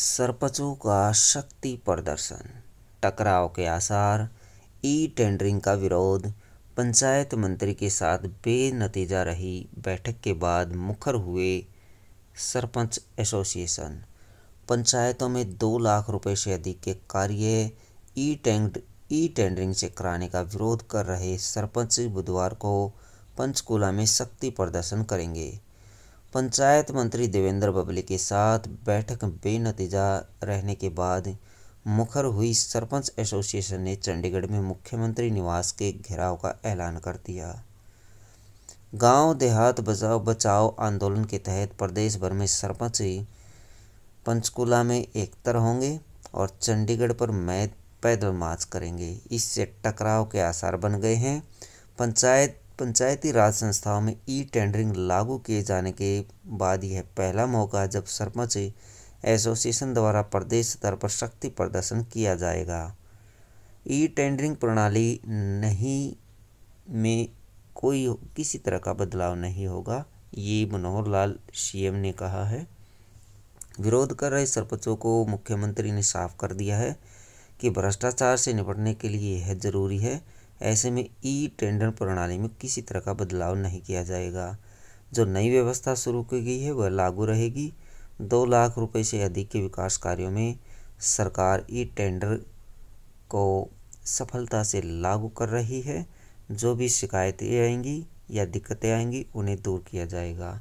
सरपंचों का शक्ति प्रदर्शन टकराव के आसार ई टेंडरिंग का विरोध पंचायत मंत्री के साथ बेनतीजा रही बैठक के बाद मुखर हुए सरपंच एसोसिएशन पंचायतों में दो लाख रुपए से अधिक के कार्य ई टेंड ई टेंडरिंग से कराने का विरोध कर रहे सरपंच बुधवार को पंचकूला में शक्ति प्रदर्शन करेंगे पंचायत मंत्री देवेंद्र बबली के साथ बैठक बेनतीजा रहने के बाद मुखर हुई सरपंच एसोसिएशन ने चंडीगढ़ में मुख्यमंत्री निवास के घेराव का ऐलान कर दिया गांव देहात बचाओ बचाओ आंदोलन के तहत प्रदेश भर में सरपंच पंचकुला में एकतर होंगे और चंडीगढ़ पर मैद पैदल मार्च करेंगे इससे टकराव के आसार बन गए हैं पंचायत पंचायती राज संस्थाओं में ई टेंडरिंग लागू किए जाने के बाद यह पहला मौका जब सरपंच एसोसिएशन द्वारा प्रदेश स्तर पर शक्ति प्रदर्शन किया जाएगा ई टेंडरिंग प्रणाली नहीं में कोई किसी तरह का बदलाव नहीं होगा ये मनोहर लाल सीएम ने कहा है विरोध कर रहे सरपंचों को मुख्यमंत्री ने साफ कर दिया है कि भ्रष्टाचार से निपटने के लिए यह जरूरी है ऐसे में ई टेंडर प्रणाली में किसी तरह का बदलाव नहीं किया जाएगा जो नई व्यवस्था शुरू की गई है वह लागू रहेगी दो लाख रुपए से अधिक के विकास कार्यों में सरकार ई टेंडर को सफलता से लागू कर रही है जो भी शिकायतें आएंगी या दिक्कतें आएंगी उन्हें दूर किया जाएगा